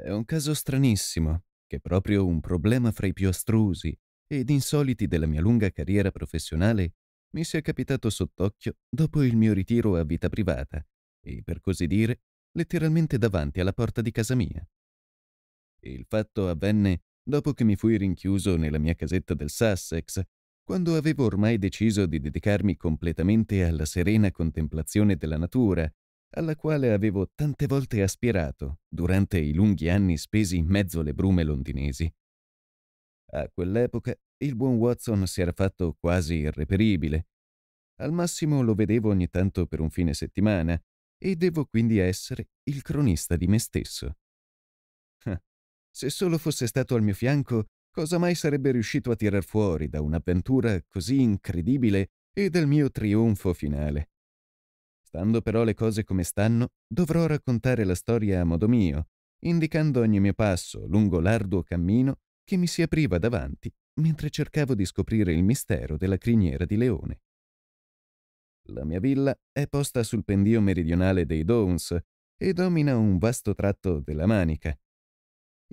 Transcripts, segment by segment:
È un caso stranissimo, che è proprio un problema fra i più astrusi ed insoliti della mia lunga carriera professionale mi sia capitato sott'occhio dopo il mio ritiro a vita privata e, per così dire, letteralmente davanti alla porta di casa mia. Il fatto avvenne dopo che mi fui rinchiuso nella mia casetta del Sussex, quando avevo ormai deciso di dedicarmi completamente alla serena contemplazione della natura alla quale avevo tante volte aspirato durante i lunghi anni spesi in mezzo alle brume londinesi. A quell'epoca il buon Watson si era fatto quasi irreperibile. Al massimo lo vedevo ogni tanto per un fine settimana e devo quindi essere il cronista di me stesso. Se solo fosse stato al mio fianco, cosa mai sarebbe riuscito a tirar fuori da un'avventura così incredibile e dal mio trionfo finale? Stando però le cose come stanno, dovrò raccontare la storia a modo mio, indicando ogni mio passo lungo l'arduo cammino che mi si apriva davanti mentre cercavo di scoprire il mistero della criniera di leone. La mia villa è posta sul pendio meridionale dei Downs e domina un vasto tratto della Manica.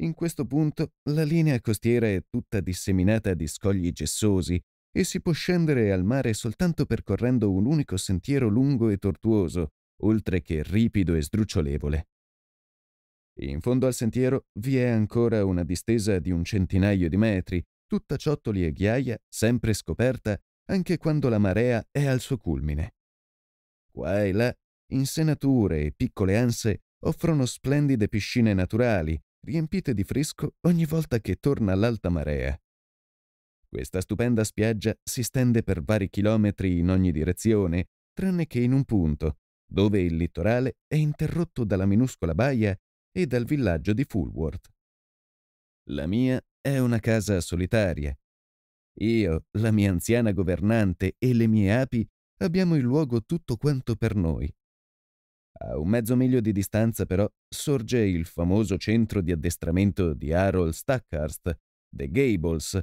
In questo punto la linea costiera è tutta disseminata di scogli gessosi e si può scendere al mare soltanto percorrendo un unico sentiero lungo e tortuoso, oltre che ripido e sdrucciolevole. In fondo al sentiero vi è ancora una distesa di un centinaio di metri, tutta ciottoli e ghiaia, sempre scoperta, anche quando la marea è al suo culmine. Qua e là, insenature e piccole anse offrono splendide piscine naturali, riempite di fresco ogni volta che torna l'alta marea. Questa stupenda spiaggia si stende per vari chilometri in ogni direzione, tranne che in un punto, dove il litorale è interrotto dalla minuscola baia e dal villaggio di Fulworth. La mia è una casa solitaria. Io, la mia anziana governante e le mie api abbiamo il luogo tutto quanto per noi. A un mezzo miglio di distanza però sorge il famoso centro di addestramento di Harold Stackhurst, The Gables,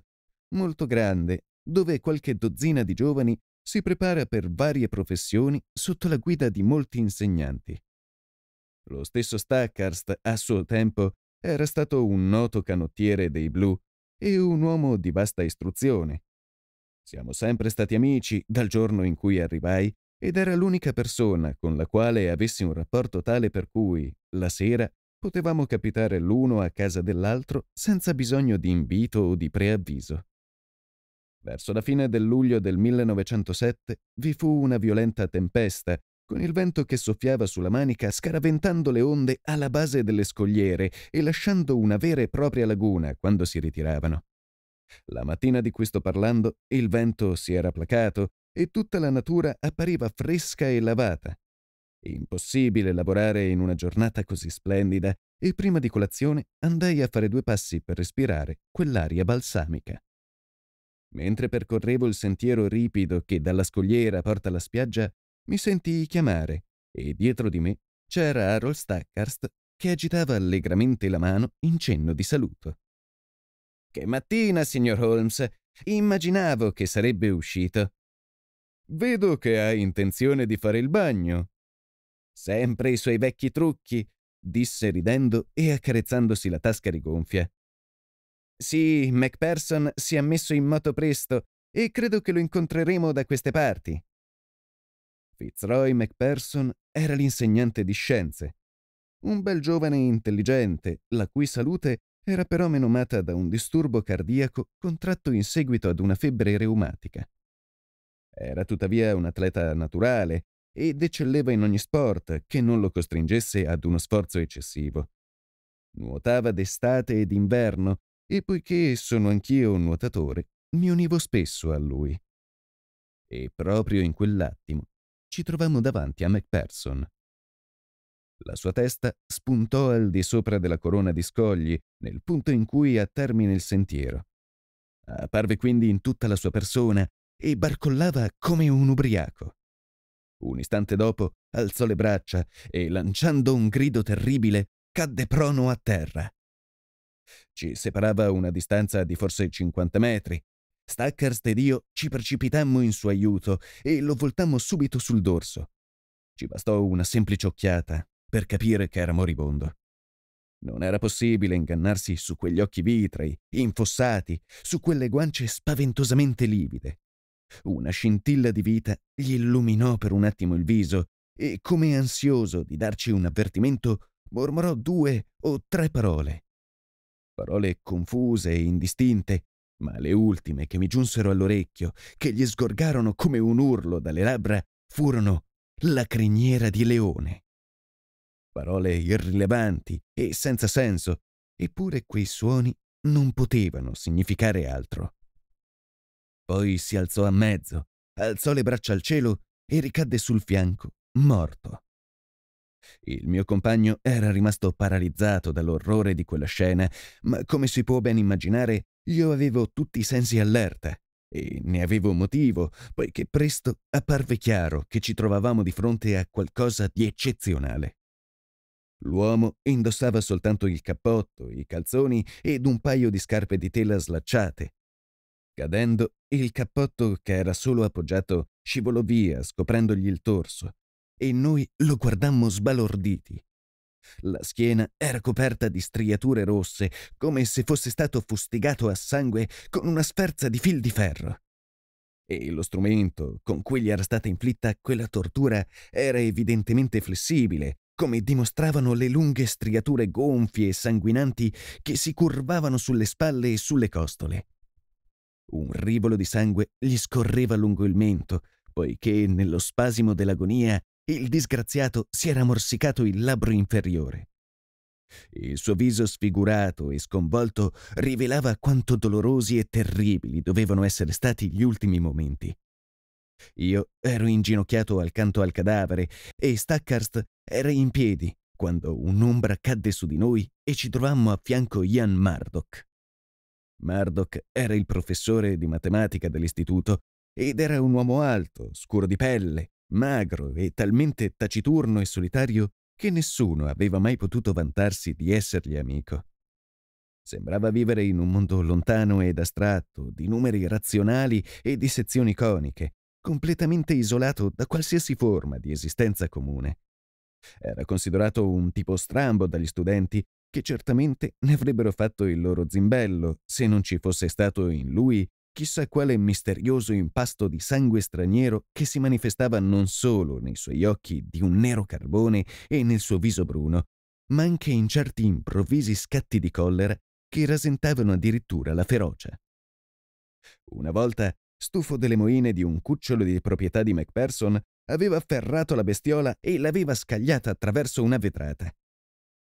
molto grande, dove qualche dozzina di giovani si prepara per varie professioni sotto la guida di molti insegnanti. Lo stesso Stackhurst, a suo tempo, era stato un noto canottiere dei blu e un uomo di vasta istruzione. Siamo sempre stati amici dal giorno in cui arrivai ed era l'unica persona con la quale avessi un rapporto tale per cui, la sera, potevamo capitare l'uno a casa dell'altro senza bisogno di invito o di preavviso. Verso la fine del luglio del 1907 vi fu una violenta tempesta, con il vento che soffiava sulla manica scaraventando le onde alla base delle scogliere e lasciando una vera e propria laguna quando si ritiravano. La mattina di cui sto parlando il vento si era placato e tutta la natura appariva fresca e lavata. Impossibile lavorare in una giornata così splendida e prima di colazione andai a fare due passi per respirare quell'aria balsamica. Mentre percorrevo il sentiero ripido che dalla scogliera porta alla spiaggia, mi sentii chiamare e dietro di me c'era Harold Stackhurst che agitava allegramente la mano in cenno di saluto. Che mattina, signor Holmes! Immaginavo che sarebbe uscito. Vedo che ha intenzione di fare il bagno. Sempre i suoi vecchi trucchi, disse ridendo e accarezzandosi la tasca rigonfia. Sì, MacPherson si è messo in moto presto e credo che lo incontreremo da queste parti. Fitzroy MacPherson era l'insegnante di scienze, un bel giovane intelligente, la cui salute era però menomata da un disturbo cardiaco contratto in seguito ad una febbre reumatica. Era tuttavia un atleta naturale ed eccelleva in ogni sport che non lo costringesse ad uno sforzo eccessivo. Nuotava d'estate ed inverno e poiché sono anch'io un nuotatore, mi univo spesso a lui. E proprio in quell'attimo ci trovammo davanti a Macpherson. La sua testa spuntò al di sopra della corona di scogli nel punto in cui a termine il sentiero. Apparve quindi in tutta la sua persona e barcollava come un ubriaco. Un istante dopo alzò le braccia e, lanciando un grido terribile, cadde prono a terra. Ci separava una distanza di forse 50 metri. Stackhurst ed io ci precipitammo in suo aiuto e lo voltammo subito sul dorso. Ci bastò una semplice occhiata per capire che era moribondo. Non era possibile ingannarsi su quegli occhi vitrei, infossati, su quelle guance spaventosamente livide. Una scintilla di vita gli illuminò per un attimo il viso e, come ansioso di darci un avvertimento, mormorò due o tre parole. Parole confuse e indistinte, ma le ultime che mi giunsero all'orecchio, che gli sgorgarono come un urlo dalle labbra, furono la criniera di leone. Parole irrilevanti e senza senso, eppure quei suoni non potevano significare altro. Poi si alzò a mezzo, alzò le braccia al cielo e ricadde sul fianco, morto. Il mio compagno era rimasto paralizzato dall'orrore di quella scena, ma come si può ben immaginare, io avevo tutti i sensi allerta. E ne avevo motivo, poiché presto apparve chiaro che ci trovavamo di fronte a qualcosa di eccezionale. L'uomo indossava soltanto il cappotto, i calzoni ed un paio di scarpe di tela slacciate. Cadendo, il cappotto che era solo appoggiato scivolò via, scoprendogli il torso e noi lo guardammo sbalorditi. La schiena era coperta di striature rosse, come se fosse stato fustigato a sangue con una sferza di fil di ferro. E lo strumento con cui gli era stata inflitta quella tortura era evidentemente flessibile, come dimostravano le lunghe striature gonfie e sanguinanti che si curvavano sulle spalle e sulle costole. Un rivolo di sangue gli scorreva lungo il mento, poiché nello spasimo dell'agonia il disgraziato si era morsicato il labbro inferiore. Il suo viso sfigurato e sconvolto rivelava quanto dolorosi e terribili dovevano essere stati gli ultimi momenti. Io ero inginocchiato accanto al cadavere e Stackhurst era in piedi quando un'ombra cadde su di noi e ci trovammo a fianco Ian Murdoch. Murdoch era il professore di matematica dell'istituto ed era un uomo alto, scuro di pelle, magro e talmente taciturno e solitario che nessuno aveva mai potuto vantarsi di essergli amico. Sembrava vivere in un mondo lontano ed astratto, di numeri razionali e di sezioni coniche, completamente isolato da qualsiasi forma di esistenza comune. Era considerato un tipo strambo dagli studenti che certamente ne avrebbero fatto il loro zimbello se non ci fosse stato in lui chissà quale misterioso impasto di sangue straniero che si manifestava non solo nei suoi occhi di un nero carbone e nel suo viso bruno, ma anche in certi improvvisi scatti di collera che rasentavano addirittura la ferocia. Una volta, stufo delle moine di un cucciolo di proprietà di Macpherson, aveva afferrato la bestiola e l'aveva scagliata attraverso una vetrata.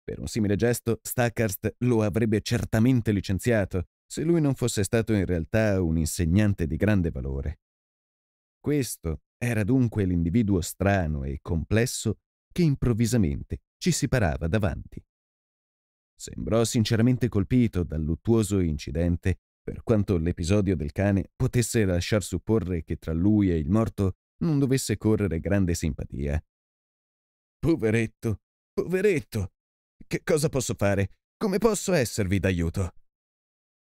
Per un simile gesto, Stackhurst lo avrebbe certamente licenziato, se lui non fosse stato in realtà un insegnante di grande valore. Questo era dunque l'individuo strano e complesso che improvvisamente ci si parava davanti. Sembrò sinceramente colpito dal luttuoso incidente, per quanto l'episodio del cane potesse lasciar supporre che tra lui e il morto non dovesse correre grande simpatia. Poveretto, poveretto! Che cosa posso fare? Come posso esservi d'aiuto?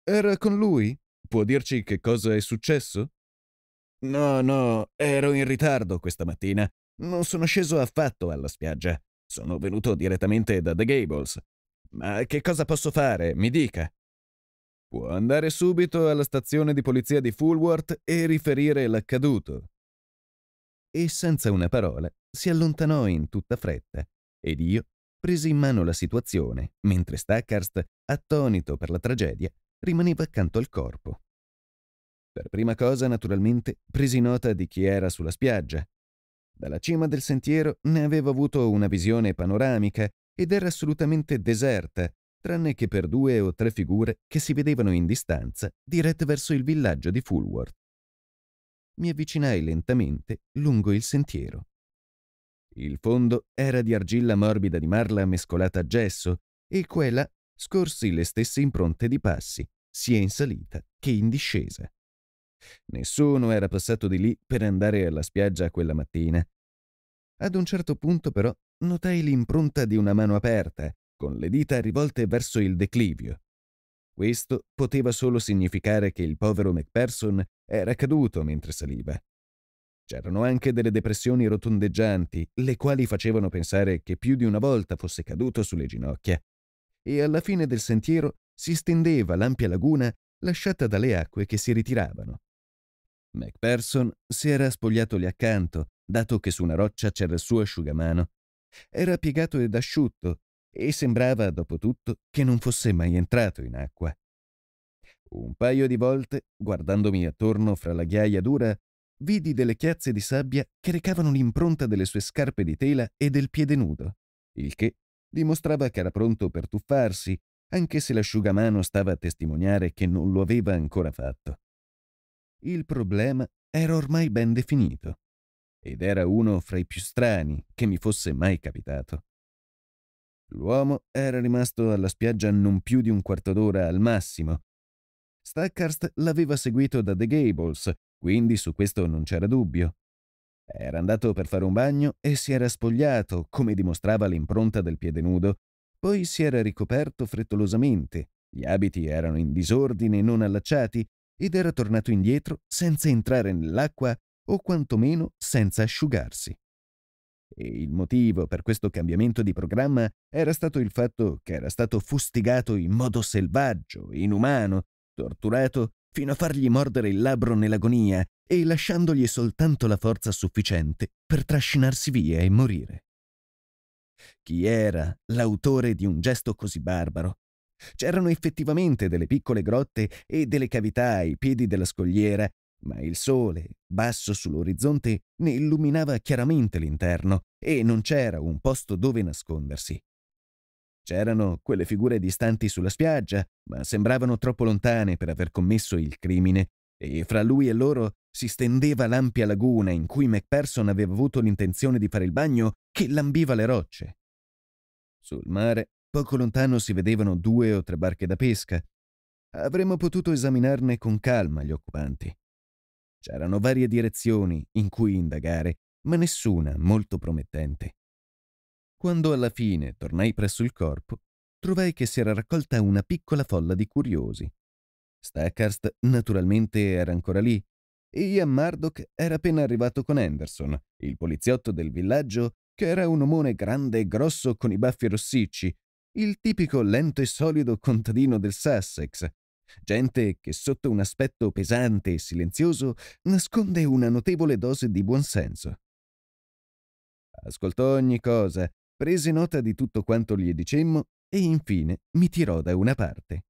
Era con lui? Può dirci che cosa è successo? No, no, ero in ritardo questa mattina. Non sono sceso affatto alla spiaggia. Sono venuto direttamente da The Gables. Ma che cosa posso fare? Mi dica. Può andare subito alla stazione di polizia di Fulworth e riferire l'accaduto. E senza una parola si allontanò in tutta fretta ed io presi in mano la situazione mentre Stackhurst, attonito per la tragedia, rimaneva accanto al corpo. Per prima cosa, naturalmente, presi nota di chi era sulla spiaggia. Dalla cima del sentiero ne avevo avuto una visione panoramica ed era assolutamente deserta, tranne che per due o tre figure che si vedevano in distanza, dirette verso il villaggio di Fulworth. Mi avvicinai lentamente lungo il sentiero. Il fondo era di argilla morbida di marla mescolata a gesso e qua e là scorsi le stesse impronte di passi, sia in salita che in discesa. Nessuno era passato di lì per andare alla spiaggia quella mattina. Ad un certo punto però notai l'impronta di una mano aperta, con le dita rivolte verso il declivio. Questo poteva solo significare che il povero MacPherson era caduto mentre saliva. C'erano anche delle depressioni rotondeggianti, le quali facevano pensare che più di una volta fosse caduto sulle ginocchia. E alla fine del sentiero si stendeva l'ampia laguna lasciata dalle acque che si ritiravano. Macpherson si era spogliato lì accanto, dato che su una roccia c'era il suo asciugamano. Era piegato ed asciutto e sembrava, dopo tutto, che non fosse mai entrato in acqua. Un paio di volte, guardandomi attorno fra la ghiaia dura, vidi delle chiazze di sabbia che recavano l'impronta delle sue scarpe di tela e del piede nudo, il che dimostrava che era pronto per tuffarsi anche se l'asciugamano stava a testimoniare che non lo aveva ancora fatto. Il problema era ormai ben definito, ed era uno fra i più strani che mi fosse mai capitato. L'uomo era rimasto alla spiaggia non più di un quarto d'ora al massimo. Stackhurst l'aveva seguito da The Gables, quindi su questo non c'era dubbio. Era andato per fare un bagno e si era spogliato, come dimostrava l'impronta del piede nudo, poi si era ricoperto frettolosamente, gli abiti erano in disordine e non allacciati, ed era tornato indietro senza entrare nell'acqua o quantomeno senza asciugarsi. E il motivo per questo cambiamento di programma era stato il fatto che era stato fustigato in modo selvaggio, inumano, torturato fino a fargli mordere il labbro nell'agonia e lasciandogli soltanto la forza sufficiente per trascinarsi via e morire. Chi era l'autore di un gesto così barbaro? C'erano effettivamente delle piccole grotte e delle cavità ai piedi della scogliera, ma il sole, basso sull'orizzonte, ne illuminava chiaramente l'interno e non c'era un posto dove nascondersi. C'erano quelle figure distanti sulla spiaggia, ma sembravano troppo lontane per aver commesso il crimine, e fra lui e loro si stendeva l'ampia laguna in cui MacPherson aveva avuto l'intenzione di fare il bagno che lambiva le rocce. Sul mare, poco lontano, si vedevano due o tre barche da pesca. Avremmo potuto esaminarne con calma gli occupanti. C'erano varie direzioni in cui indagare, ma nessuna molto promettente. Quando alla fine tornai presso il corpo, trovai che si era raccolta una piccola folla di curiosi, Stackhurst naturalmente era ancora lì e Ian Murdoch era appena arrivato con Anderson, il poliziotto del villaggio, che era un omone grande e grosso con i baffi rossicci, il tipico lento e solido contadino del Sussex. Gente che sotto un aspetto pesante e silenzioso nasconde una notevole dose di buonsenso. Ascoltò ogni cosa, prese nota di tutto quanto gli dicemmo e infine mi tirò da una parte.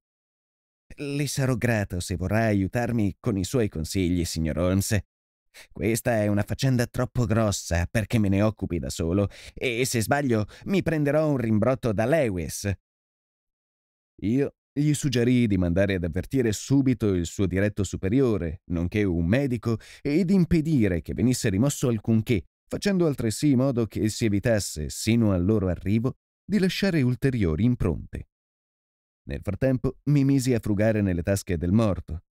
Le sarò grato se vorrà aiutarmi con i suoi consigli, signor Holmes. Questa è una faccenda troppo grossa perché me ne occupi da solo e se sbaglio mi prenderò un rimbrotto da Lewis. Io gli suggerì di mandare ad avvertire subito il suo diretto superiore, nonché un medico, e di impedire che venisse rimosso alcunché, facendo altresì modo che si evitasse, sino al loro arrivo, di lasciare ulteriori impronte. Nel frattempo mi misi a frugare nelle tasche del morto.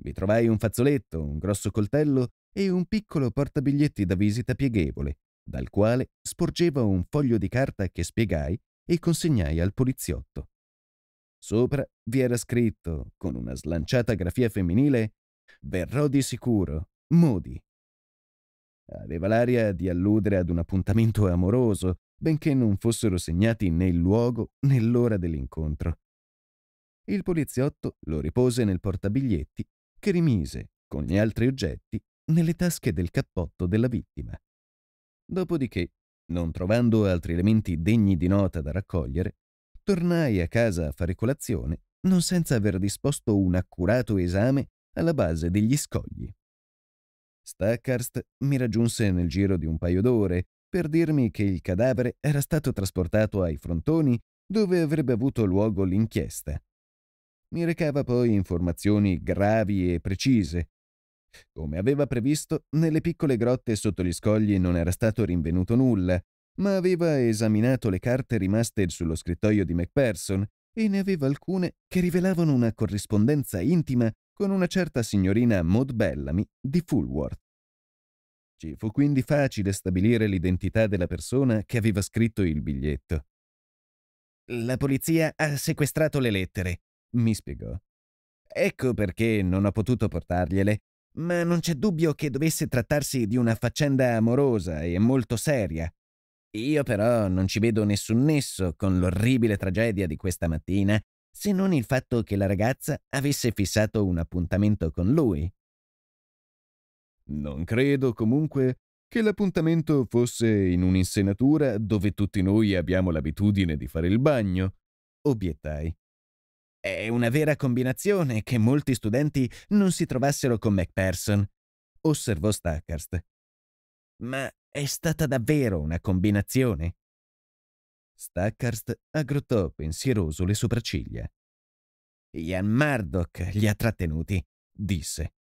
Vi trovai un fazzoletto, un grosso coltello e un piccolo portabiglietti da visita pieghevole, dal quale sporgeva un foglio di carta che spiegai e consegnai al poliziotto. Sopra vi era scritto, con una slanciata grafia femminile, Verrò di sicuro, Modi. Aveva l'aria di alludere ad un appuntamento amoroso, benché non fossero segnati né il luogo né l'ora dell'incontro. Il poliziotto lo ripose nel portabiglietti che rimise, con gli altri oggetti, nelle tasche del cappotto della vittima. Dopodiché, non trovando altri elementi degni di nota da raccogliere, tornai a casa a fare colazione, non senza aver disposto un accurato esame alla base degli scogli. Stackhurst mi raggiunse nel giro di un paio d'ore per dirmi che il cadavere era stato trasportato ai frontoni dove avrebbe avuto luogo l'inchiesta mi recava poi informazioni gravi e precise. Come aveva previsto, nelle piccole grotte sotto gli scogli non era stato rinvenuto nulla, ma aveva esaminato le carte rimaste sullo scrittoio di Macpherson e ne aveva alcune che rivelavano una corrispondenza intima con una certa signorina Maud Bellamy di Fulworth. Ci fu quindi facile stabilire l'identità della persona che aveva scritto il biglietto. La polizia ha sequestrato le lettere, mi spiegò. Ecco perché non ho potuto portargliele, ma non c'è dubbio che dovesse trattarsi di una faccenda amorosa e molto seria. Io però non ci vedo nessun nesso con l'orribile tragedia di questa mattina, se non il fatto che la ragazza avesse fissato un appuntamento con lui. Non credo comunque che l'appuntamento fosse in un'insenatura dove tutti noi abbiamo l'abitudine di fare il bagno, obiettai. È una vera combinazione che molti studenti non si trovassero con MacPherson, osservò Stackhurst. Ma è stata davvero una combinazione? Stackhurst aggrottò pensieroso le sopracciglia. Ian Murdoch li ha trattenuti, disse.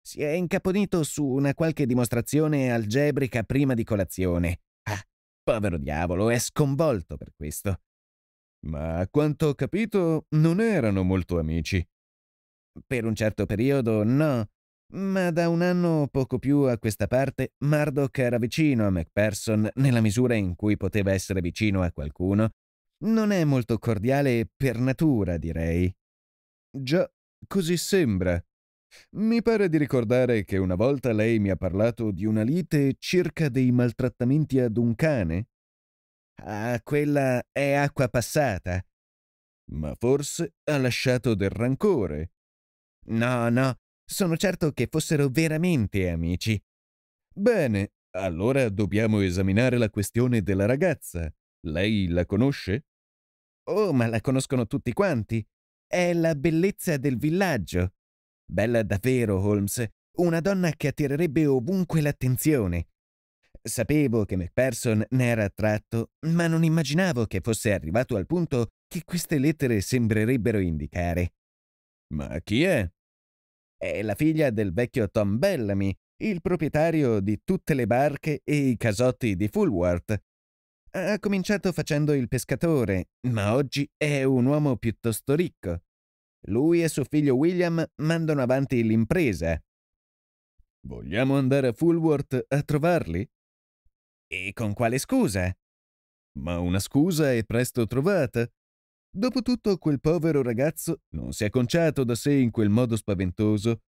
Si è incaponito su una qualche dimostrazione algebrica prima di colazione. Ah, povero diavolo, è sconvolto per questo ma a quanto ho capito non erano molto amici. Per un certo periodo no, ma da un anno o poco più a questa parte Murdoch era vicino a Macpherson nella misura in cui poteva essere vicino a qualcuno. Non è molto cordiale per natura, direi. Già, così sembra. Mi pare di ricordare che una volta lei mi ha parlato di una lite circa dei maltrattamenti ad un cane. Ah, quella è acqua passata. Ma forse ha lasciato del rancore. No, no, sono certo che fossero veramente amici. Bene, allora dobbiamo esaminare la questione della ragazza. Lei la conosce? Oh, ma la conoscono tutti quanti. È la bellezza del villaggio. Bella davvero, Holmes, una donna che attirerebbe ovunque l'attenzione. Sapevo che MacPherson ne era attratto, ma non immaginavo che fosse arrivato al punto che queste lettere sembrerebbero indicare. Ma chi è? È la figlia del vecchio Tom Bellamy, il proprietario di tutte le barche e i casotti di Fulworth. Ha cominciato facendo il pescatore, ma oggi è un uomo piuttosto ricco. Lui e suo figlio William mandano avanti l'impresa. Vogliamo andare a Fulworth a trovarli? E con quale scusa? Ma una scusa è presto trovata. Dopotutto quel povero ragazzo non si è conciato da sé in quel modo spaventoso.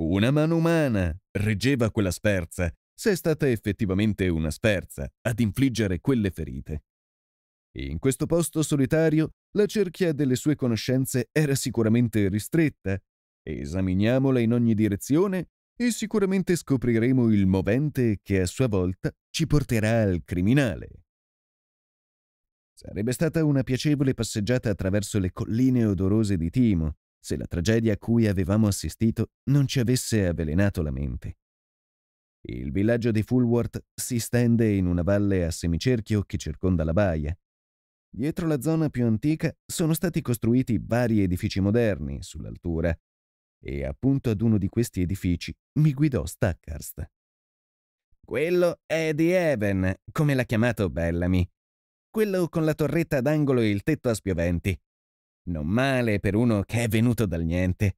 Una mano umana reggeva quella sperza, se è stata effettivamente una sperza, ad infliggere quelle ferite. In questo posto solitario la cerchia delle sue conoscenze era sicuramente ristretta. Esaminiamola in ogni direzione e sicuramente scopriremo il movente che a sua volta ci porterà al criminale. Sarebbe stata una piacevole passeggiata attraverso le colline odorose di Timo, se la tragedia a cui avevamo assistito non ci avesse avvelenato la mente. Il villaggio di Fulworth si stende in una valle a semicerchio che circonda la baia. Dietro la zona più antica sono stati costruiti vari edifici moderni sull'altura e appunto ad uno di questi edifici mi guidò Stackhurst. Quello è di Even, come l'ha chiamato Bellamy. Quello con la torretta d'angolo e il tetto a spioventi. Non male per uno che è venuto dal niente.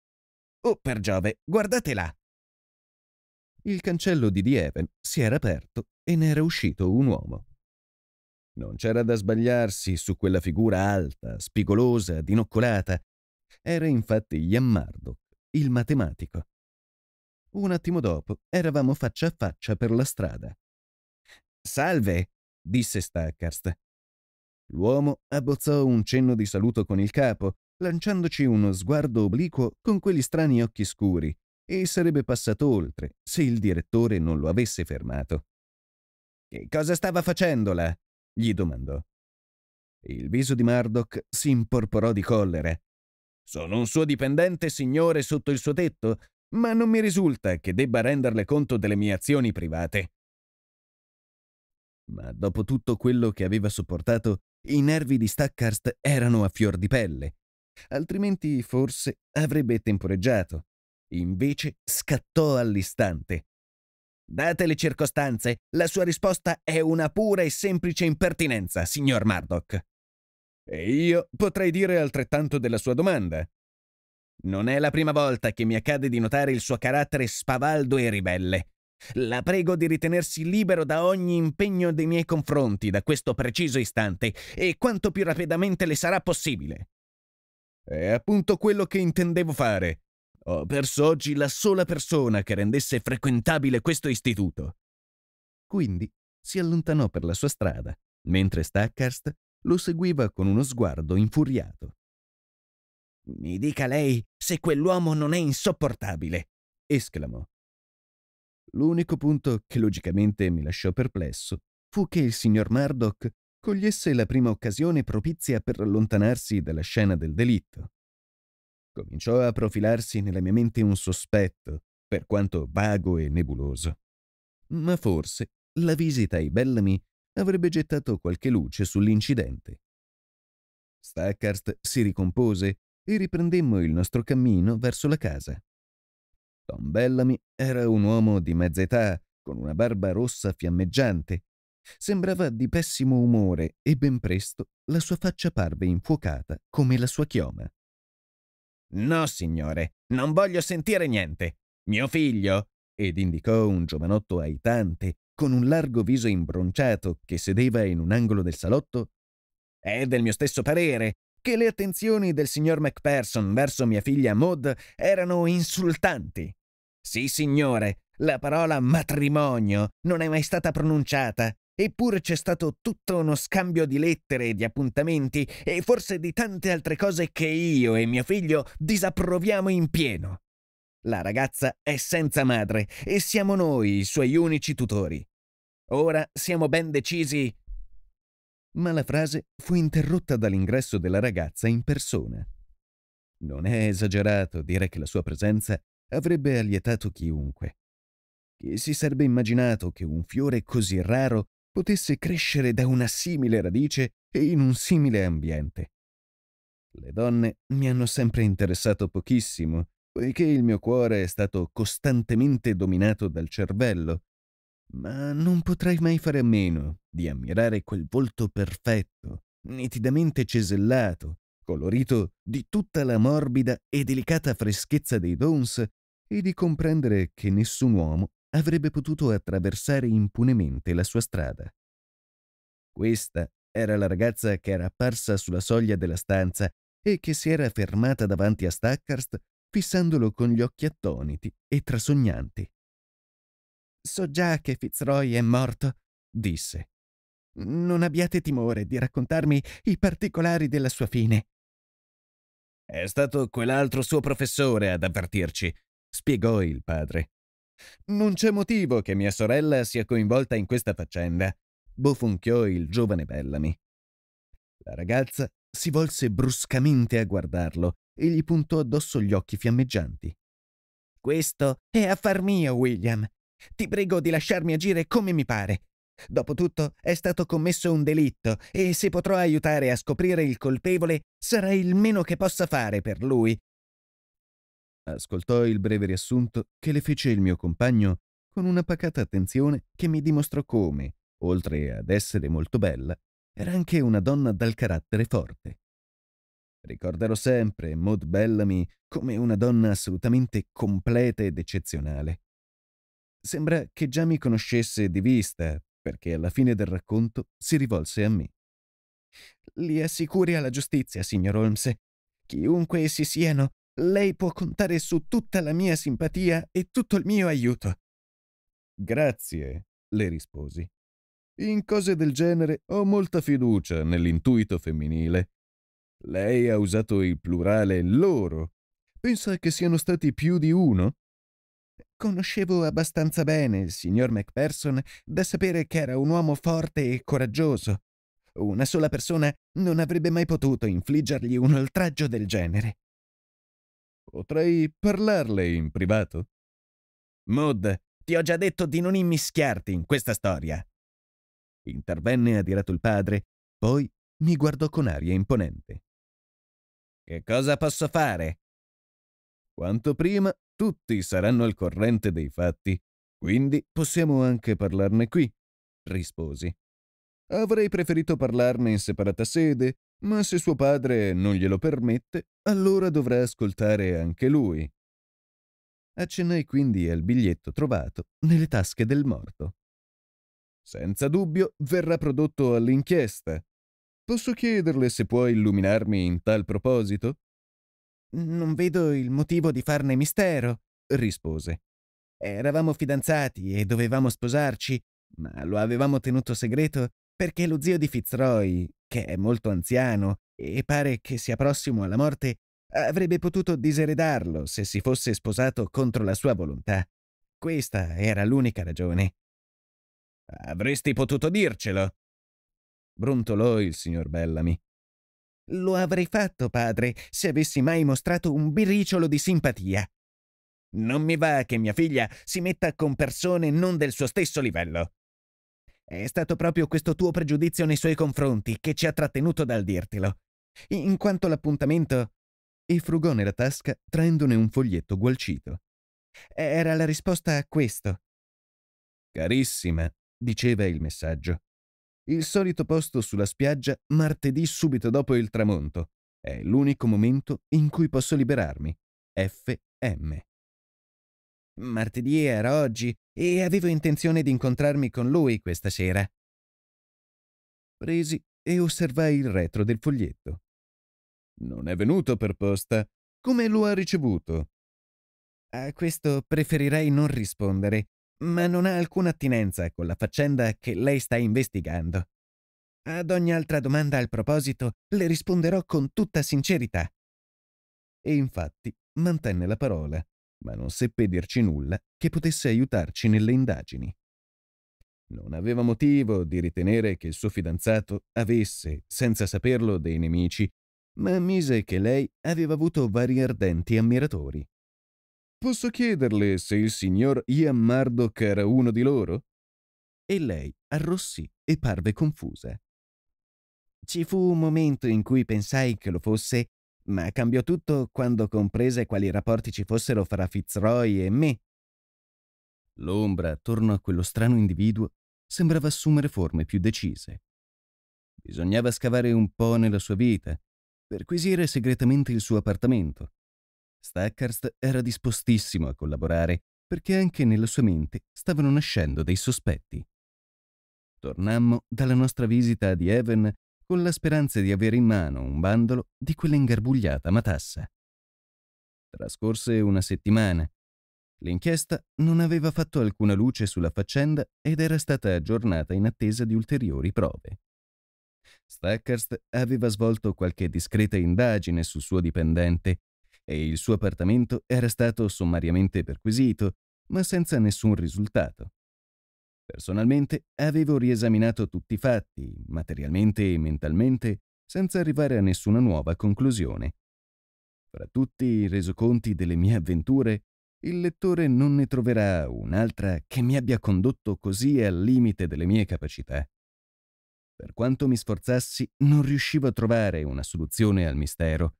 Oh, per Giove, guardate là! Il cancello di Dieven si era aperto e ne era uscito un uomo. Non c'era da sbagliarsi su quella figura alta, spigolosa, dinoccolata. Era infatti Yammardoc, il matematico. Un attimo dopo eravamo faccia a faccia per la strada. Salve, disse Stackhurst. L'uomo abbozzò un cenno di saluto con il capo, lanciandoci uno sguardo obliquo con quegli strani occhi scuri, e sarebbe passato oltre se il direttore non lo avesse fermato. Che cosa stava facendo là? gli domandò. Il viso di Murdoch si imporporò di collera. Sono un suo dipendente, signore, sotto il suo tetto ma non mi risulta che debba renderle conto delle mie azioni private. Ma dopo tutto quello che aveva sopportato, i nervi di Stackhurst erano a fior di pelle, altrimenti forse avrebbe temporeggiato. Invece scattò all'istante. Date le circostanze, la sua risposta è una pura e semplice impertinenza, signor Murdoch. E io potrei dire altrettanto della sua domanda, non è la prima volta che mi accade di notare il suo carattere spavaldo e ribelle. La prego di ritenersi libero da ogni impegno dei miei confronti da questo preciso istante e quanto più rapidamente le sarà possibile. È appunto quello che intendevo fare. Ho perso oggi la sola persona che rendesse frequentabile questo istituto. Quindi si allontanò per la sua strada, mentre Stackhurst lo seguiva con uno sguardo infuriato. Mi dica lei se quell'uomo non è insopportabile, esclamò. L'unico punto che logicamente mi lasciò perplesso fu che il signor Murdoch cogliesse la prima occasione propizia per allontanarsi dalla scena del delitto. Cominciò a profilarsi nella mia mente un sospetto, per quanto vago e nebuloso. Ma forse la visita ai Bellamy avrebbe gettato qualche luce sull'incidente. Stackart si ricompose e riprendemmo il nostro cammino verso la casa. Tom Bellamy era un uomo di mezza età, con una barba rossa fiammeggiante. Sembrava di pessimo umore e ben presto la sua faccia parve infuocata come la sua chioma. No, signore, non voglio sentire niente. Mio figlio, ed indicò un giovanotto aitante, con un largo viso imbronciato, che sedeva in un angolo del salotto, è del mio stesso parere che le attenzioni del signor MacPherson verso mia figlia Maud erano insultanti. Sì, signore, la parola matrimonio non è mai stata pronunciata, eppure c'è stato tutto uno scambio di lettere, e di appuntamenti e forse di tante altre cose che io e mio figlio disapproviamo in pieno. La ragazza è senza madre e siamo noi i suoi unici tutori. Ora siamo ben decisi ma la frase fu interrotta dall'ingresso della ragazza in persona. Non è esagerato dire che la sua presenza avrebbe allietato chiunque. Chi si sarebbe immaginato che un fiore così raro potesse crescere da una simile radice e in un simile ambiente? Le donne mi hanno sempre interessato pochissimo, poiché il mio cuore è stato costantemente dominato dal cervello ma non potrai mai fare a meno di ammirare quel volto perfetto, nitidamente cesellato, colorito di tutta la morbida e delicata freschezza dei dons e di comprendere che nessun uomo avrebbe potuto attraversare impunemente la sua strada. Questa era la ragazza che era apparsa sulla soglia della stanza e che si era fermata davanti a Stackhurst fissandolo con gli occhi attoniti e trasognanti. So già che Fitzroy è morto, disse. Non abbiate timore di raccontarmi i particolari della sua fine. È stato quell'altro suo professore ad avvertirci, spiegò il padre. Non c'è motivo che mia sorella sia coinvolta in questa faccenda, bofunchiò il giovane Bellamy. La ragazza si volse bruscamente a guardarlo e gli puntò addosso gli occhi fiammeggianti. Questo è affar mio, William. Ti prego di lasciarmi agire come mi pare. Dopotutto è stato commesso un delitto e se potrò aiutare a scoprire il colpevole sarà il meno che possa fare per lui. Ascoltò il breve riassunto che le fece il mio compagno con una pacata attenzione che mi dimostrò come, oltre ad essere molto bella, era anche una donna dal carattere forte. Ricorderò sempre Maud Bellamy come una donna assolutamente completa ed eccezionale. Sembra che già mi conoscesse di vista, perché alla fine del racconto si rivolse a me. Li assicuri alla giustizia, signor Holmes. Chiunque essi siano, lei può contare su tutta la mia simpatia e tutto il mio aiuto. Grazie, le risposi. In cose del genere ho molta fiducia nell'intuito femminile. Lei ha usato il plurale loro. Pensa che siano stati più di uno? Conoscevo abbastanza bene il signor Macpherson da sapere che era un uomo forte e coraggioso. Una sola persona non avrebbe mai potuto infliggergli un oltraggio del genere. Potrei parlarle in privato? Mood, ti ho già detto di non immischiarti in questa storia. Intervenne adirato il padre, poi mi guardò con aria imponente. Che cosa posso fare? Quanto prima tutti saranno al corrente dei fatti, quindi possiamo anche parlarne qui, risposi. Avrei preferito parlarne in separata sede, ma se suo padre non glielo permette, allora dovrà ascoltare anche lui. Accennai quindi al biglietto trovato nelle tasche del morto. Senza dubbio verrà prodotto all'inchiesta. Posso chiederle se può illuminarmi in tal proposito? Non vedo il motivo di farne mistero, rispose. Eravamo fidanzati e dovevamo sposarci, ma lo avevamo tenuto segreto perché lo zio di Fitzroy, che è molto anziano e pare che sia prossimo alla morte, avrebbe potuto diseredarlo se si fosse sposato contro la sua volontà. Questa era l'unica ragione. Avresti potuto dircelo, brontolò il signor Bellamy. Lo avrei fatto, padre, se avessi mai mostrato un birricciolo di simpatia. Non mi va che mia figlia si metta con persone non del suo stesso livello. È stato proprio questo tuo pregiudizio nei suoi confronti che ci ha trattenuto dal dirtelo. In quanto l'appuntamento... E frugò nella tasca traendone un foglietto gualcito. Era la risposta a questo. Carissima, diceva il messaggio. Il solito posto sulla spiaggia martedì subito dopo il tramonto. È l'unico momento in cui posso liberarmi. FM. Martedì era oggi e avevo intenzione di incontrarmi con lui questa sera. Presi e osservai il retro del foglietto. Non è venuto per posta. Come lo ha ricevuto? A questo preferirei non rispondere ma non ha alcuna attinenza con la faccenda che lei sta investigando. Ad ogni altra domanda al proposito le risponderò con tutta sincerità. E infatti mantenne la parola, ma non seppe dirci nulla che potesse aiutarci nelle indagini. Non aveva motivo di ritenere che il suo fidanzato avesse, senza saperlo, dei nemici, ma ammise che lei aveva avuto vari ardenti ammiratori. Posso chiederle se il signor Ian Murdock era uno di loro? E lei arrossì e parve confusa. Ci fu un momento in cui pensai che lo fosse, ma cambiò tutto quando comprese quali rapporti ci fossero fra Fitzroy e me. L'ombra attorno a quello strano individuo sembrava assumere forme più decise. Bisognava scavare un po' nella sua vita, perquisire segretamente il suo appartamento, Stackhurst era dispostissimo a collaborare perché anche nella sua mente stavano nascendo dei sospetti. Tornammo dalla nostra visita ad Evan con la speranza di avere in mano un bandolo di quella ingarbugliata matassa. Trascorse una settimana. L'inchiesta non aveva fatto alcuna luce sulla faccenda ed era stata aggiornata in attesa di ulteriori prove. Stackhurst aveva svolto qualche discreta indagine sul suo dipendente e il suo appartamento era stato sommariamente perquisito, ma senza nessun risultato. Personalmente avevo riesaminato tutti i fatti, materialmente e mentalmente, senza arrivare a nessuna nuova conclusione. Fra tutti i resoconti delle mie avventure, il lettore non ne troverà un'altra che mi abbia condotto così al limite delle mie capacità. Per quanto mi sforzassi, non riuscivo a trovare una soluzione al mistero.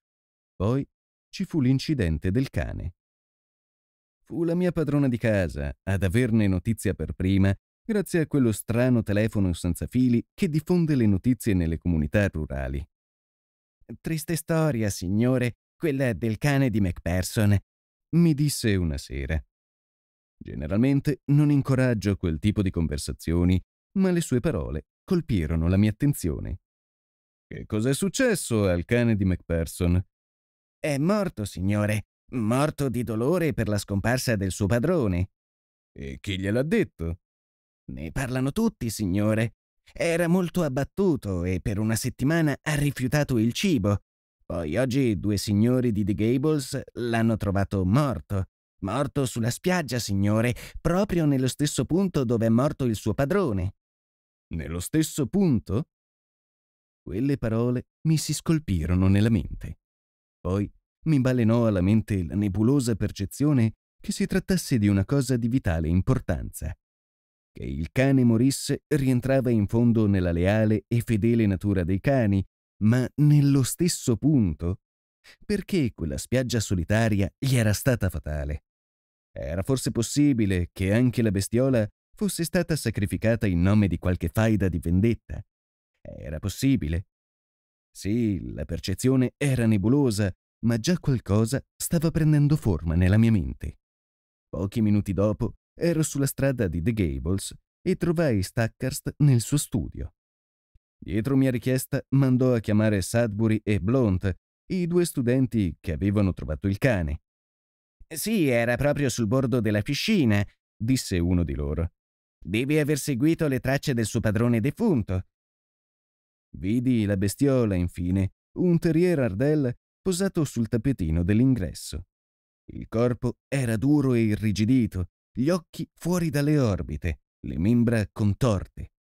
Poi ci fu l'incidente del cane. Fu la mia padrona di casa ad averne notizia per prima grazie a quello strano telefono senza fili che diffonde le notizie nelle comunità rurali. Triste storia, signore, quella del cane di Macpherson, mi disse una sera. Generalmente non incoraggio quel tipo di conversazioni, ma le sue parole colpirono la mia attenzione. Che cos'è successo al cane di Macpherson? È morto, signore, morto di dolore per la scomparsa del suo padrone. E chi gliel'ha detto? Ne parlano tutti, signore. Era molto abbattuto e per una settimana ha rifiutato il cibo. Poi oggi due signori di The Gables l'hanno trovato morto. Morto sulla spiaggia, signore, proprio nello stesso punto dove è morto il suo padrone. Nello stesso punto? Quelle parole mi si scolpirono nella mente. Poi mi balenò alla mente la nebulosa percezione che si trattasse di una cosa di vitale importanza. Che il cane morisse rientrava in fondo nella leale e fedele natura dei cani, ma nello stesso punto? Perché quella spiaggia solitaria gli era stata fatale? Era forse possibile che anche la bestiola fosse stata sacrificata in nome di qualche faida di vendetta? Era possibile sì, la percezione era nebulosa, ma già qualcosa stava prendendo forma nella mia mente. Pochi minuti dopo ero sulla strada di The Gables e trovai Stackhurst nel suo studio. Dietro mia richiesta mandò a chiamare Sudbury e Blunt, i due studenti che avevano trovato il cane. Sì, era proprio sul bordo della piscina, disse uno di loro. Devi aver seguito le tracce del suo padrone defunto. Vidi la bestiola, infine, un terrier ardel posato sul tappetino dell'ingresso. Il corpo era duro e irrigidito, gli occhi fuori dalle orbite, le membra contorte.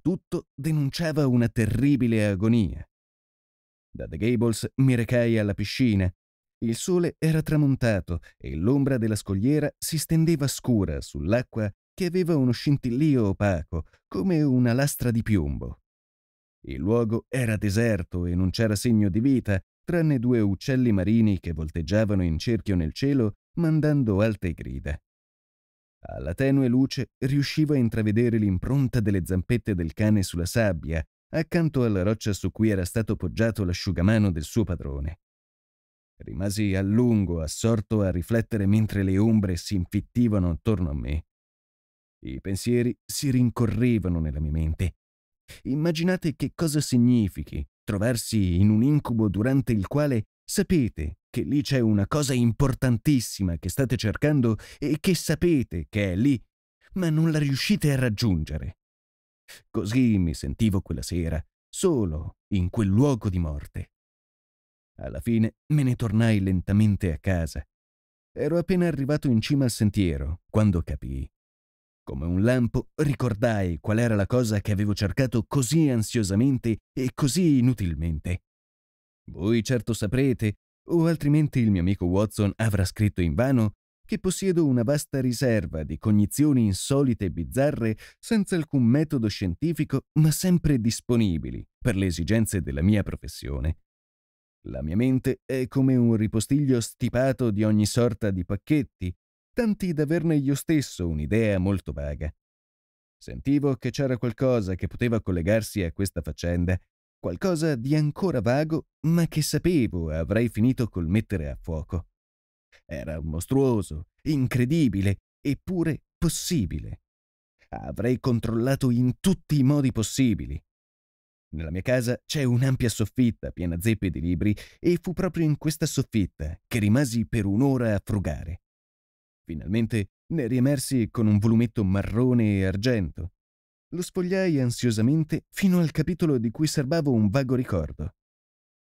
Tutto denunciava una terribile agonia. Da The Gables mi recai alla piscina. Il sole era tramontato e l'ombra della scogliera si stendeva scura sull'acqua che aveva uno scintillio opaco, come una lastra di piombo. Il luogo era deserto e non c'era segno di vita, tranne due uccelli marini che volteggiavano in cerchio nel cielo, mandando alte grida. Alla tenue luce riusciva a intravedere l'impronta delle zampette del cane sulla sabbia, accanto alla roccia su cui era stato poggiato l'asciugamano del suo padrone. Rimasi a lungo assorto a riflettere mentre le ombre si infittivano attorno a me. I pensieri si rincorrevano nella mia mente Immaginate che cosa significhi trovarsi in un incubo durante il quale sapete che lì c'è una cosa importantissima che state cercando e che sapete che è lì, ma non la riuscite a raggiungere. Così mi sentivo quella sera, solo in quel luogo di morte. Alla fine me ne tornai lentamente a casa. Ero appena arrivato in cima al sentiero quando capii come un lampo ricordai qual era la cosa che avevo cercato così ansiosamente e così inutilmente. Voi certo saprete, o altrimenti il mio amico Watson avrà scritto invano, che possiedo una vasta riserva di cognizioni insolite e bizzarre senza alcun metodo scientifico, ma sempre disponibili per le esigenze della mia professione. La mia mente è come un ripostiglio stipato di ogni sorta di pacchetti, tanti da averne io stesso un'idea molto vaga. Sentivo che c'era qualcosa che poteva collegarsi a questa faccenda, qualcosa di ancora vago, ma che sapevo avrei finito col mettere a fuoco. Era mostruoso, incredibile, eppure possibile. Avrei controllato in tutti i modi possibili. Nella mia casa c'è un'ampia soffitta piena zeppe di libri e fu proprio in questa soffitta che rimasi per un'ora a frugare. Finalmente ne riemersi con un volumetto marrone e argento. Lo sfogliai ansiosamente fino al capitolo di cui serbavo un vago ricordo.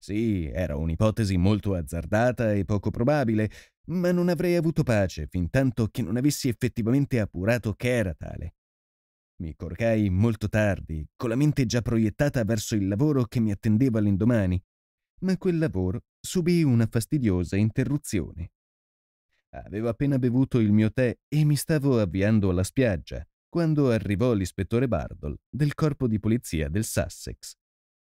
Sì, era un'ipotesi molto azzardata e poco probabile, ma non avrei avuto pace fin tanto che non avessi effettivamente appurato che era tale. Mi corcai molto tardi, con la mente già proiettata verso il lavoro che mi attendeva l'indomani, ma quel lavoro subì una fastidiosa interruzione. Avevo appena bevuto il mio tè e mi stavo avviando alla spiaggia quando arrivò l'ispettore Bardol del corpo di polizia del Sussex.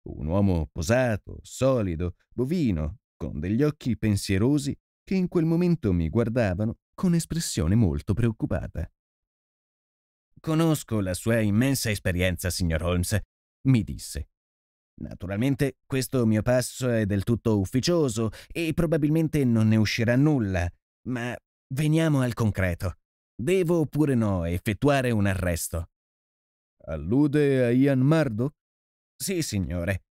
Un uomo posato, solido, bovino, con degli occhi pensierosi che in quel momento mi guardavano con espressione molto preoccupata. Conosco la sua immensa esperienza, signor Holmes, mi disse. Naturalmente questo mio passo è del tutto ufficioso e probabilmente non ne uscirà nulla, ma veniamo al concreto. Devo oppure no effettuare un arresto? Allude a Ian Mardo? Sì, signore.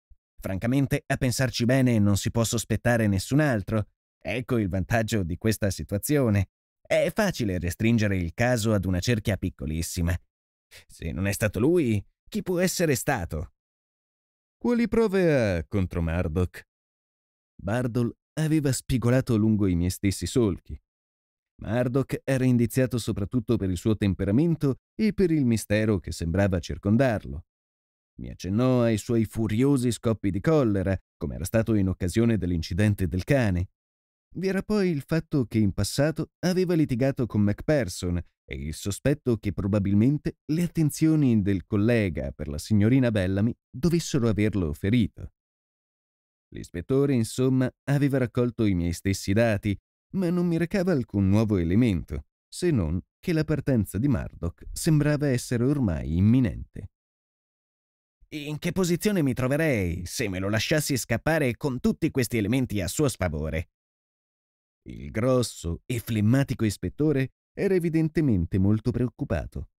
Francamente, a pensarci bene non si può sospettare nessun altro. Ecco il vantaggio di questa situazione. È facile restringere il caso ad una cerchia piccolissima. Se non è stato lui, chi può essere stato? Quali prove ha contro Murdoch? Bardol aveva spigolato lungo i miei stessi solchi. Murdoch era indiziato soprattutto per il suo temperamento e per il mistero che sembrava circondarlo. Mi accennò ai suoi furiosi scoppi di collera, come era stato in occasione dell'incidente del cane. Vi era poi il fatto che in passato aveva litigato con Macpherson e il sospetto che probabilmente le attenzioni del collega per la signorina Bellamy dovessero averlo ferito. L'ispettore, insomma, aveva raccolto i miei stessi dati, ma non mi recava alcun nuovo elemento, se non che la partenza di Murdoch sembrava essere ormai imminente. In che posizione mi troverei se me lo lasciassi scappare con tutti questi elementi a suo sfavore? Il grosso e flemmatico ispettore era evidentemente molto preoccupato.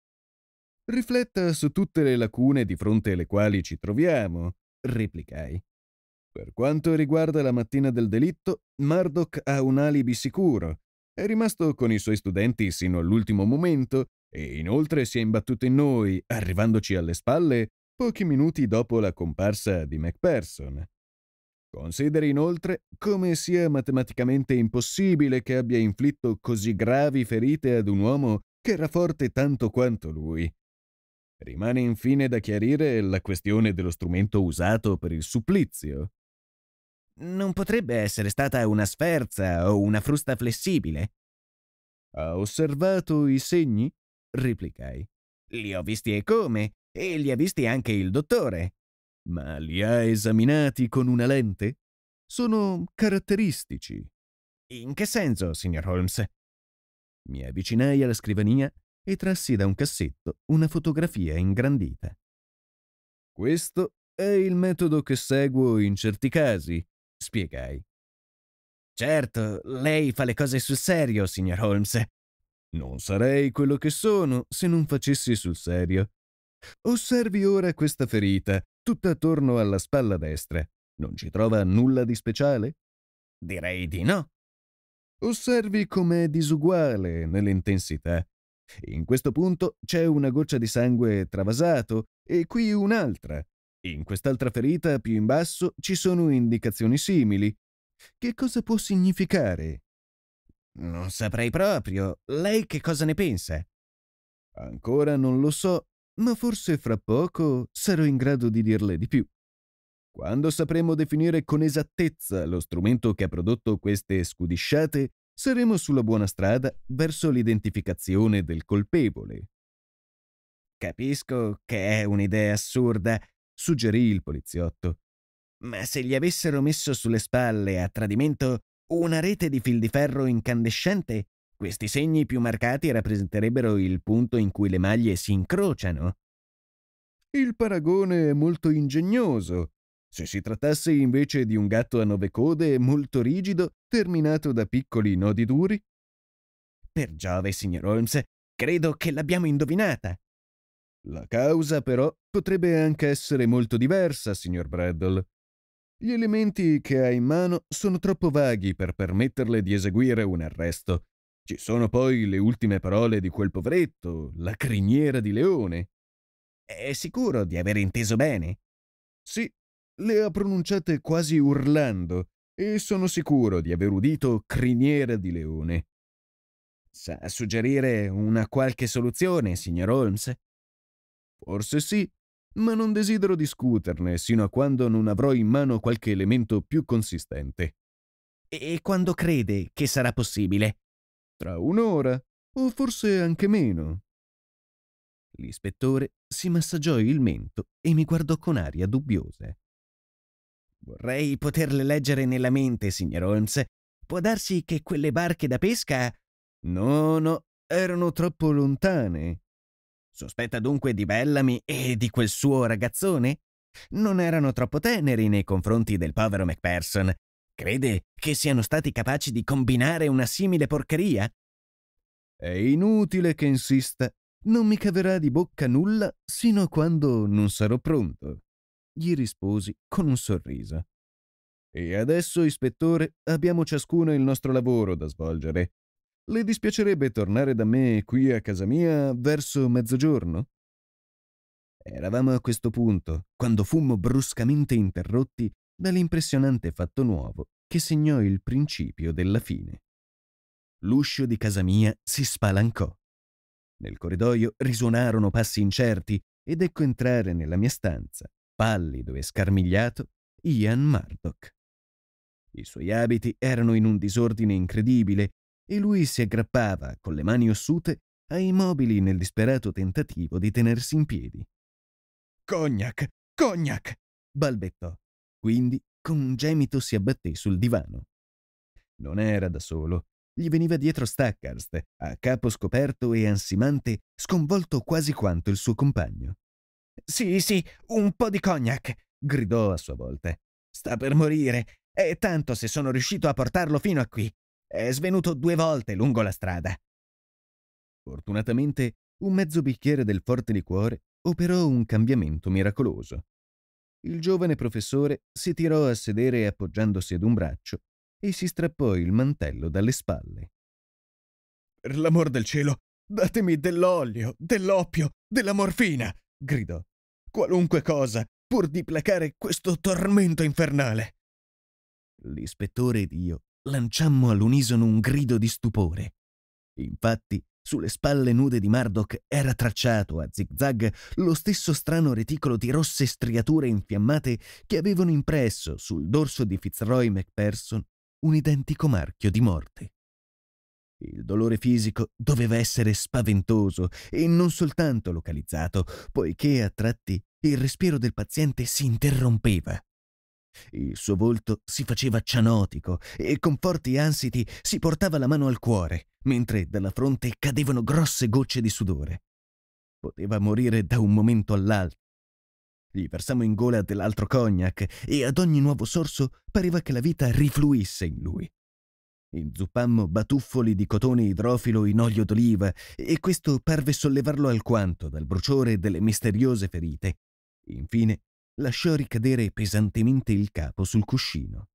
Rifletta su tutte le lacune di fronte alle quali ci troviamo, replicai. Per quanto riguarda la mattina del delitto, Murdoch ha un alibi sicuro. È rimasto con i suoi studenti sino all'ultimo momento e inoltre si è imbattuto in noi, arrivandoci alle spalle pochi minuti dopo la comparsa di MacPherson. Consideri inoltre come sia matematicamente impossibile che abbia inflitto così gravi ferite ad un uomo che era forte tanto quanto lui. Rimane infine da chiarire la questione dello strumento usato per il supplizio. Non potrebbe essere stata una sferza o una frusta flessibile? Ha osservato i segni? replicai. Li ho visti e come, e li ha visti anche il dottore. Ma li ha esaminati con una lente? Sono caratteristici. In che senso, signor Holmes? Mi avvicinai alla scrivania e trassi da un cassetto una fotografia ingrandita. Questo è il metodo che seguo in certi casi, spiegai. Certo, lei fa le cose sul serio, signor Holmes. Non sarei quello che sono se non facessi sul serio. Osservi ora questa ferita, tutta attorno alla spalla destra. Non ci trova nulla di speciale? Direi di no. Osservi com'è disuguale nell'intensità. In questo punto c'è una goccia di sangue travasato e qui un'altra. In quest'altra ferita, più in basso, ci sono indicazioni simili. Che cosa può significare? Non saprei proprio. Lei che cosa ne pensa? Ancora non lo so, ma forse fra poco sarò in grado di dirle di più. Quando sapremo definire con esattezza lo strumento che ha prodotto queste scudisciate, saremo sulla buona strada verso l'identificazione del colpevole. Capisco che è un'idea assurda, suggerì il poliziotto. Ma se gli avessero messo sulle spalle, a tradimento, una rete di fil di ferro incandescente, questi segni più marcati rappresenterebbero il punto in cui le maglie si incrociano. Il paragone è molto ingegnoso. Se si trattasse invece di un gatto a nove code molto rigido, terminato da piccoli nodi duri? Per Giove, signor Holmes, credo che l'abbiamo indovinata. La causa, però, potrebbe anche essere molto diversa, signor Bradle. Gli elementi che ha in mano sono troppo vaghi per permetterle di eseguire un arresto. Ci sono poi le ultime parole di quel poveretto, la criniera di leone. È sicuro di aver inteso bene? Sì, le ha pronunciate quasi urlando e sono sicuro di aver udito criniera di leone. Sa suggerire una qualche soluzione, signor Holmes? Forse sì, ma non desidero discuterne sino a quando non avrò in mano qualche elemento più consistente. E quando crede che sarà possibile? Tra un'ora, o forse anche meno. L'ispettore si massaggiò il mento e mi guardò con aria dubbiosa. Vorrei poterle leggere nella mente, signor Holmes. Può darsi che quelle barche da pesca... No, no, erano troppo lontane. Sospetta dunque di Bellamy e di quel suo ragazzone? Non erano troppo teneri nei confronti del povero Macpherson. Crede che siano stati capaci di combinare una simile porcheria? È inutile che insista. Non mi caverà di bocca nulla sino a quando non sarò pronto. Gli risposi con un sorriso. E adesso, ispettore, abbiamo ciascuno il nostro lavoro da svolgere. Le dispiacerebbe tornare da me qui a casa mia verso mezzogiorno? Eravamo a questo punto, quando fummo bruscamente interrotti dall'impressionante fatto nuovo che segnò il principio della fine. L'uscio di casa mia si spalancò. Nel corridoio risuonarono passi incerti ed ecco entrare nella mia stanza, pallido e scarmigliato, Ian Murdoch. I suoi abiti erano in un disordine incredibile e lui si aggrappava, con le mani ossute, ai mobili nel disperato tentativo di tenersi in piedi. Cognac! Cognac! balbettò. Quindi, con un gemito, si abbatté sul divano. Non era da solo. Gli veniva dietro Stackhurst, a capo scoperto e ansimante, sconvolto quasi quanto il suo compagno. Sì, sì, un po' di cognac! gridò a sua volta. Sta per morire, È tanto se sono riuscito a portarlo fino a qui. È svenuto due volte lungo la strada. Fortunatamente, un mezzo bicchiere del forte liquore operò un cambiamento miracoloso. Il giovane professore si tirò a sedere appoggiandosi ad un braccio e si strappò il mantello dalle spalle. Per l'amor del cielo, datemi dell'olio, dell'oppio, della morfina! gridò. Qualunque cosa, pur di placare questo tormento infernale! L'ispettore Dio lanciammo all'unisono un grido di stupore. Infatti, sulle spalle nude di Murdoch era tracciato a zigzag lo stesso strano reticolo di rosse striature infiammate che avevano impresso sul dorso di Fitzroy MacPherson un identico marchio di morte. Il dolore fisico doveva essere spaventoso e non soltanto localizzato, poiché a tratti il respiro del paziente si interrompeva. Il suo volto si faceva cianotico e con forti ansiti si portava la mano al cuore, mentre dalla fronte cadevano grosse gocce di sudore. Poteva morire da un momento all'altro. Gli versammo in gola dell'altro cognac e ad ogni nuovo sorso pareva che la vita rifluisse in lui. Inzuppammo batuffoli di cotone idrofilo in olio d'oliva e questo parve sollevarlo alquanto dal bruciore delle misteriose ferite. Infine lasciò ricadere pesantemente il capo sul cuscino.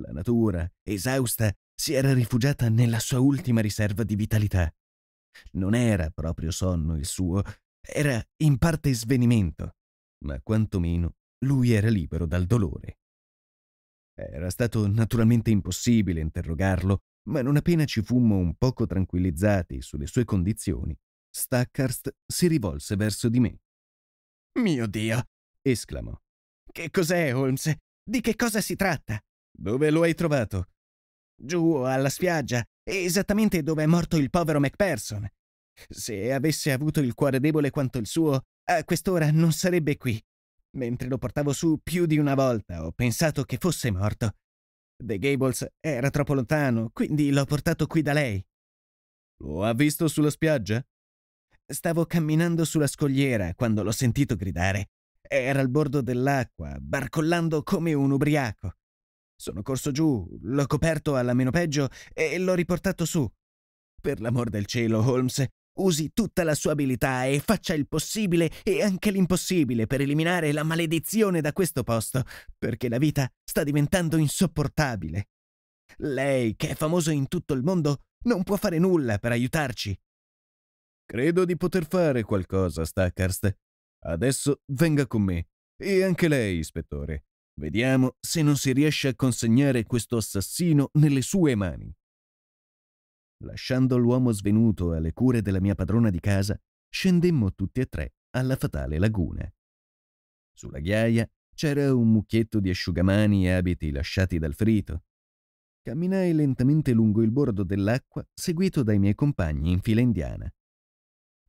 La natura, esausta, si era rifugiata nella sua ultima riserva di vitalità. Non era proprio sonno il suo, era in parte svenimento, ma quantomeno lui era libero dal dolore. Era stato naturalmente impossibile interrogarlo, ma non appena ci fummo un poco tranquillizzati sulle sue condizioni, Stackhurst si rivolse verso di me. Mio Dio, esclamò. Che cos'è, Holmes? Di che cosa si tratta? Dove lo hai trovato? Giù alla spiaggia, esattamente dove è morto il povero Macpherson. Se avesse avuto il cuore debole quanto il suo, a quest'ora non sarebbe qui. Mentre lo portavo su più di una volta ho pensato che fosse morto. The Gables era troppo lontano, quindi l'ho portato qui da lei. Lo ha visto sulla spiaggia? Stavo camminando sulla scogliera quando l'ho sentito gridare. Era al bordo dell'acqua, barcollando come un ubriaco. Sono corso giù, l'ho coperto alla meno peggio e l'ho riportato su. Per l'amor del cielo, Holmes, usi tutta la sua abilità e faccia il possibile e anche l'impossibile per eliminare la maledizione da questo posto, perché la vita sta diventando insopportabile. Lei, che è famoso in tutto il mondo, non può fare nulla per aiutarci. Credo di poter fare qualcosa, Stackhurst, Adesso venga con me. E anche lei, ispettore. Vediamo se non si riesce a consegnare questo assassino nelle sue mani. Lasciando l'uomo svenuto alle cure della mia padrona di casa, scendemmo tutti e tre alla fatale laguna. Sulla ghiaia c'era un mucchietto di asciugamani e abiti lasciati dal ferito. Camminai lentamente lungo il bordo dell'acqua, seguito dai miei compagni in fila indiana.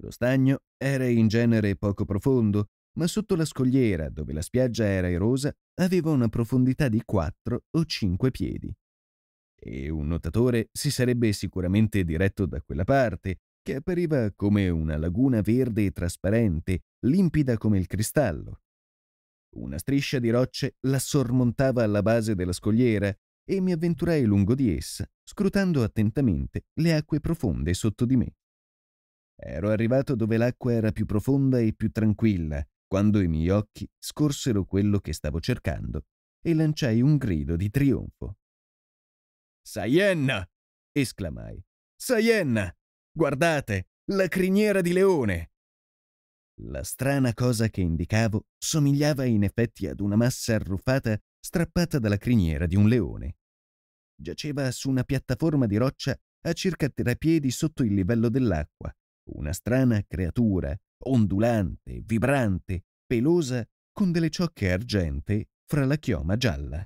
Lo stagno era in genere poco profondo, ma sotto la scogliera, dove la spiaggia era erosa, aveva una profondità di 4 o 5 piedi. E un nuotatore si sarebbe sicuramente diretto da quella parte, che appariva come una laguna verde e trasparente, limpida come il cristallo. Una striscia di rocce la sormontava alla base della scogliera e mi avventurai lungo di essa, scrutando attentamente le acque profonde sotto di me. Ero arrivato dove l'acqua era più profonda e più tranquilla, quando i miei occhi scorsero quello che stavo cercando e lanciai un grido di trionfo. Sayenna! esclamai. Sayenna! Guardate, la criniera di leone! La strana cosa che indicavo somigliava in effetti ad una massa arruffata strappata dalla criniera di un leone. Giaceva su una piattaforma di roccia a circa tre piedi sotto il livello dell'acqua, una strana creatura, ondulante, vibrante, pelosa, con delle ciocche argente fra la chioma gialla.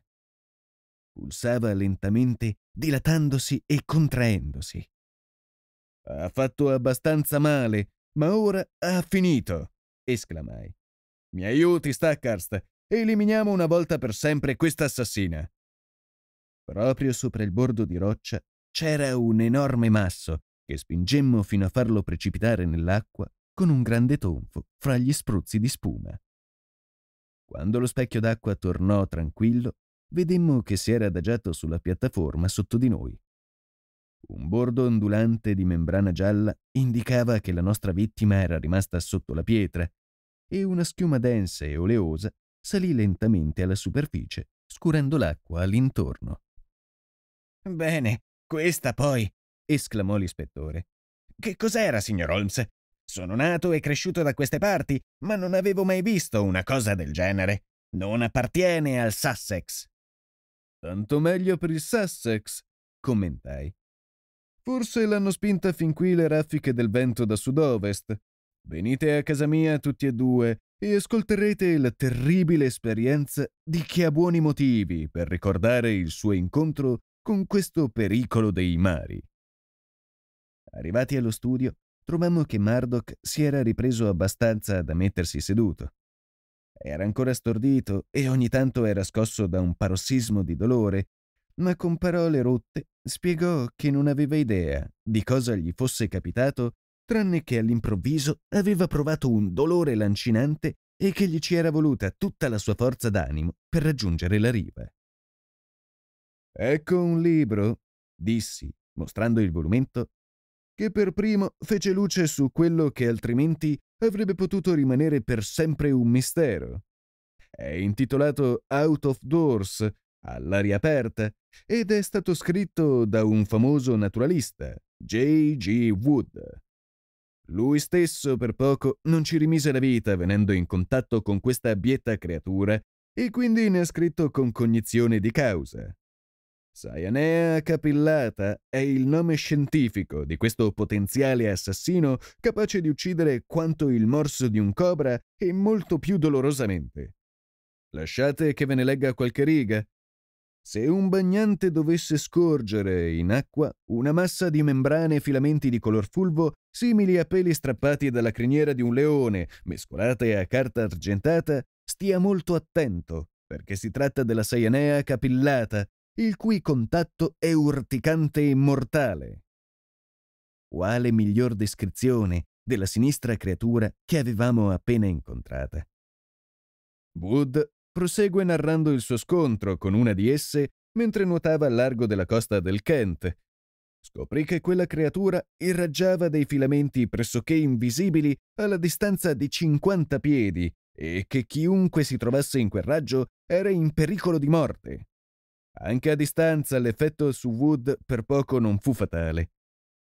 Pulsava lentamente, dilatandosi e contraendosi. Ha fatto abbastanza male, ma ora ha finito, esclamai. Mi aiuti, Stackarst, eliminiamo una volta per sempre questa assassina. Proprio sopra il bordo di roccia c'era un enorme masso, che spingemmo fino a farlo precipitare nell'acqua con un grande tonfo fra gli spruzzi di spuma. Quando lo specchio d'acqua tornò tranquillo, vedemmo che si era adagiato sulla piattaforma sotto di noi. Un bordo ondulante di membrana gialla indicava che la nostra vittima era rimasta sotto la pietra e una schiuma densa e oleosa salì lentamente alla superficie, scurendo l'acqua all'intorno. Bene, questa poi esclamò l'ispettore. Che cos'era, signor Holmes? Sono nato e cresciuto da queste parti, ma non avevo mai visto una cosa del genere. Non appartiene al Sussex. Tanto meglio per il Sussex, commentai. Forse l'hanno spinta fin qui le raffiche del vento da sud-ovest. Venite a casa mia tutti e due e ascolterete la terribile esperienza di chi ha buoni motivi per ricordare il suo incontro con questo pericolo dei mari. Arrivati allo studio, trovammo che Murdoch si era ripreso abbastanza da mettersi seduto. Era ancora stordito e ogni tanto era scosso da un parossismo di dolore, ma con parole rotte spiegò che non aveva idea di cosa gli fosse capitato, tranne che all'improvviso aveva provato un dolore lancinante e che gli ci era voluta tutta la sua forza d'animo per raggiungere la riva. Ecco un libro, dissi, mostrando il volumento che per primo fece luce su quello che altrimenti avrebbe potuto rimanere per sempre un mistero. È intitolato Out of Doors, all'aria aperta, ed è stato scritto da un famoso naturalista, J.G. Wood. Lui stesso per poco non ci rimise la vita venendo in contatto con questa abietta creatura e quindi ne ha scritto con cognizione di causa. Saianea Capillata è il nome scientifico di questo potenziale assassino capace di uccidere quanto il morso di un cobra e molto più dolorosamente. Lasciate che ve ne legga qualche riga. Se un bagnante dovesse scorgere in acqua una massa di membrane e filamenti di color fulvo simili a peli strappati dalla criniera di un leone, mescolate a carta argentata, stia molto attento, perché si tratta della Saianea capillata, il cui contatto è urticante e mortale. Quale miglior descrizione della sinistra creatura che avevamo appena incontrata? Wood prosegue narrando il suo scontro con una di esse mentre nuotava al largo della costa del Kent. Scoprì che quella creatura irraggiava dei filamenti pressoché invisibili alla distanza di 50 piedi e che chiunque si trovasse in quel raggio era in pericolo di morte. Anche a distanza l'effetto su Wood per poco non fu fatale.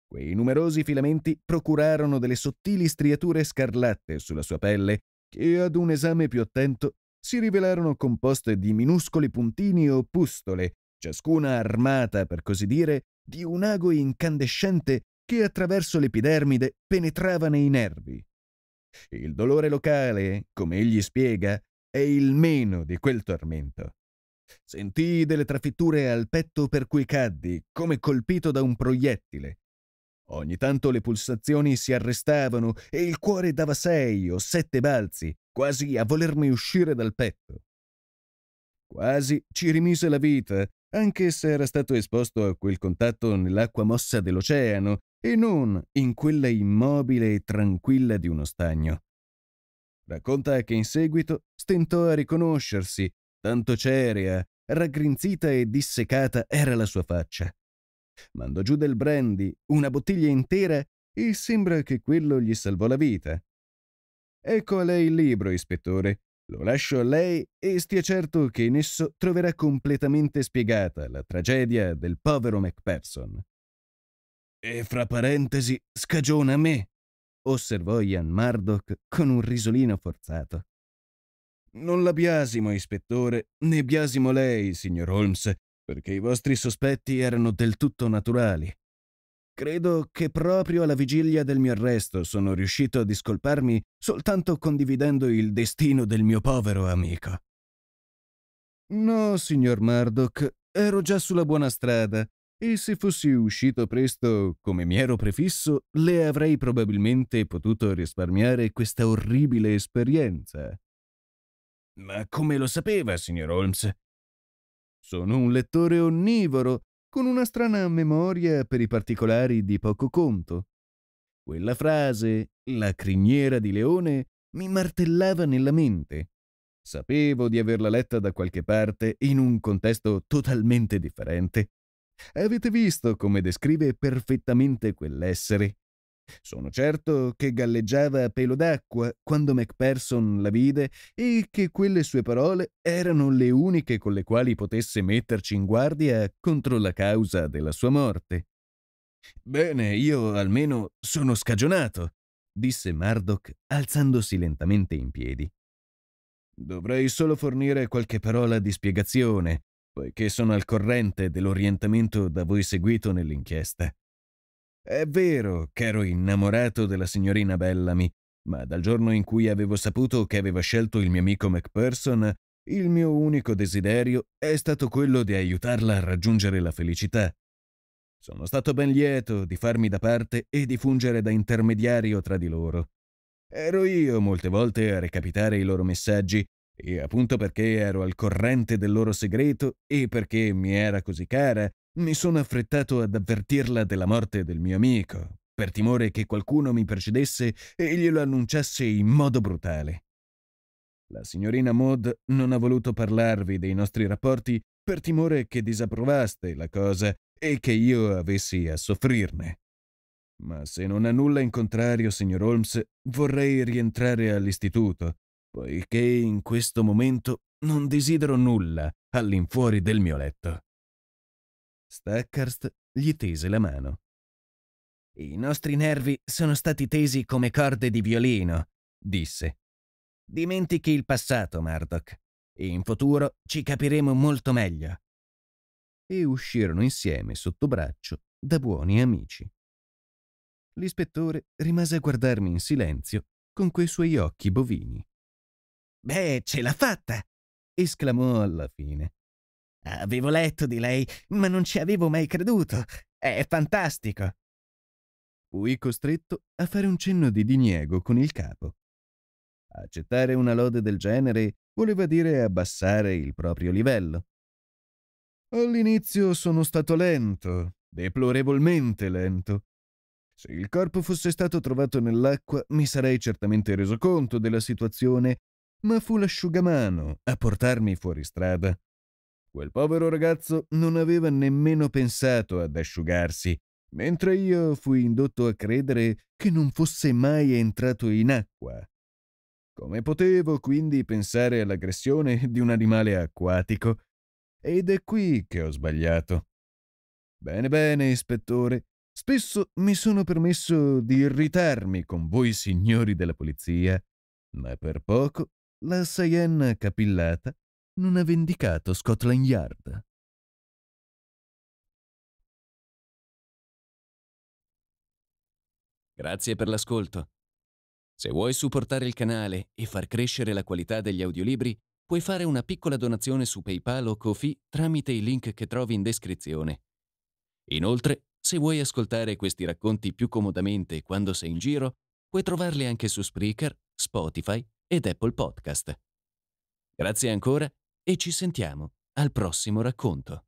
Quei numerosi filamenti procurarono delle sottili striature scarlatte sulla sua pelle che ad un esame più attento si rivelarono composte di minuscoli puntini o pustole, ciascuna armata, per così dire, di un ago incandescente che attraverso l'epidermide penetrava nei nervi. Il dolore locale, come egli spiega, è il meno di quel tormento. Sentii delle trafitture al petto per cui caddi, come colpito da un proiettile. Ogni tanto le pulsazioni si arrestavano e il cuore dava sei o sette balzi, quasi a volermi uscire dal petto. Quasi ci rimise la vita, anche se era stato esposto a quel contatto nell'acqua mossa dell'oceano e non in quella immobile e tranquilla di uno stagno. Racconta che in seguito stentò a riconoscersi Tanto cerea, eh. raggrinzita e dissecata era la sua faccia. Mandò giù del brandy, una bottiglia intera, e sembra che quello gli salvò la vita. Ecco a lei il libro, ispettore. Lo lascio a lei e stia certo che in esso troverà completamente spiegata la tragedia del povero Macpherson. E fra parentesi, scagiona me, osservò Ian Murdoch con un risolino forzato. Non la biasimo, ispettore, né biasimo lei, signor Holmes, perché i vostri sospetti erano del tutto naturali. Credo che proprio alla vigilia del mio arresto sono riuscito a discolparmi soltanto condividendo il destino del mio povero amico. No, signor Murdoch, ero già sulla buona strada e se fossi uscito presto, come mi ero prefisso, le avrei probabilmente potuto risparmiare questa orribile esperienza. Ma come lo sapeva, signor Holmes? Sono un lettore onnivoro, con una strana memoria per i particolari di poco conto. Quella frase, la criniera di leone, mi martellava nella mente. Sapevo di averla letta da qualche parte in un contesto totalmente differente. Avete visto come descrive perfettamente quell'essere, sono certo che galleggiava a pelo d'acqua quando Macpherson la vide e che quelle sue parole erano le uniche con le quali potesse metterci in guardia contro la causa della sua morte. Bene, io almeno sono scagionato, disse Murdoch alzandosi lentamente in piedi. Dovrei solo fornire qualche parola di spiegazione, poiché sono al corrente dell'orientamento da voi seguito nell'inchiesta. È vero che ero innamorato della signorina Bellamy, ma dal giorno in cui avevo saputo che aveva scelto il mio amico MacPherson, il mio unico desiderio è stato quello di aiutarla a raggiungere la felicità. Sono stato ben lieto di farmi da parte e di fungere da intermediario tra di loro. Ero io molte volte a recapitare i loro messaggi, e appunto perché ero al corrente del loro segreto e perché mi era così cara, mi sono affrettato ad avvertirla della morte del mio amico, per timore che qualcuno mi precedesse e glielo annunciasse in modo brutale. La signorina Maud non ha voluto parlarvi dei nostri rapporti per timore che disapprovaste la cosa e che io avessi a soffrirne. Ma se non ha nulla in contrario, signor Holmes, vorrei rientrare all'istituto, poiché in questo momento non desidero nulla all'infuori del mio letto. Stackhurst gli tese la mano. I nostri nervi sono stati tesi come corde di violino, disse. Dimentichi il passato, Murdoch. In futuro ci capiremo molto meglio. E uscirono insieme sotto braccio da buoni amici. L'ispettore rimase a guardarmi in silenzio con quei suoi occhi bovini. Beh, ce l'ha fatta! esclamò alla fine. Avevo letto di lei, ma non ci avevo mai creduto. È fantastico. Fui costretto a fare un cenno di diniego con il capo. Accettare una lode del genere voleva dire abbassare il proprio livello. All'inizio sono stato lento, deplorevolmente lento. Se il corpo fosse stato trovato nell'acqua mi sarei certamente reso conto della situazione, ma fu l'asciugamano a portarmi fuori strada. Quel povero ragazzo non aveva nemmeno pensato ad asciugarsi, mentre io fui indotto a credere che non fosse mai entrato in acqua. Come potevo quindi pensare all'aggressione di un animale acquatico? Ed è qui che ho sbagliato. Bene, bene, ispettore. Spesso mi sono permesso di irritarmi con voi signori della polizia, ma per poco la saienna capillata non ha vendicato Scotland Yard. Grazie per l'ascolto. Se vuoi supportare il canale e far crescere la qualità degli audiolibri, puoi fare una piccola donazione su PayPal o Kofi tramite i link che trovi in descrizione. Inoltre, se vuoi ascoltare questi racconti più comodamente quando sei in giro, puoi trovarli anche su Spreaker, Spotify ed Apple Podcast. Grazie ancora e ci sentiamo al prossimo racconto.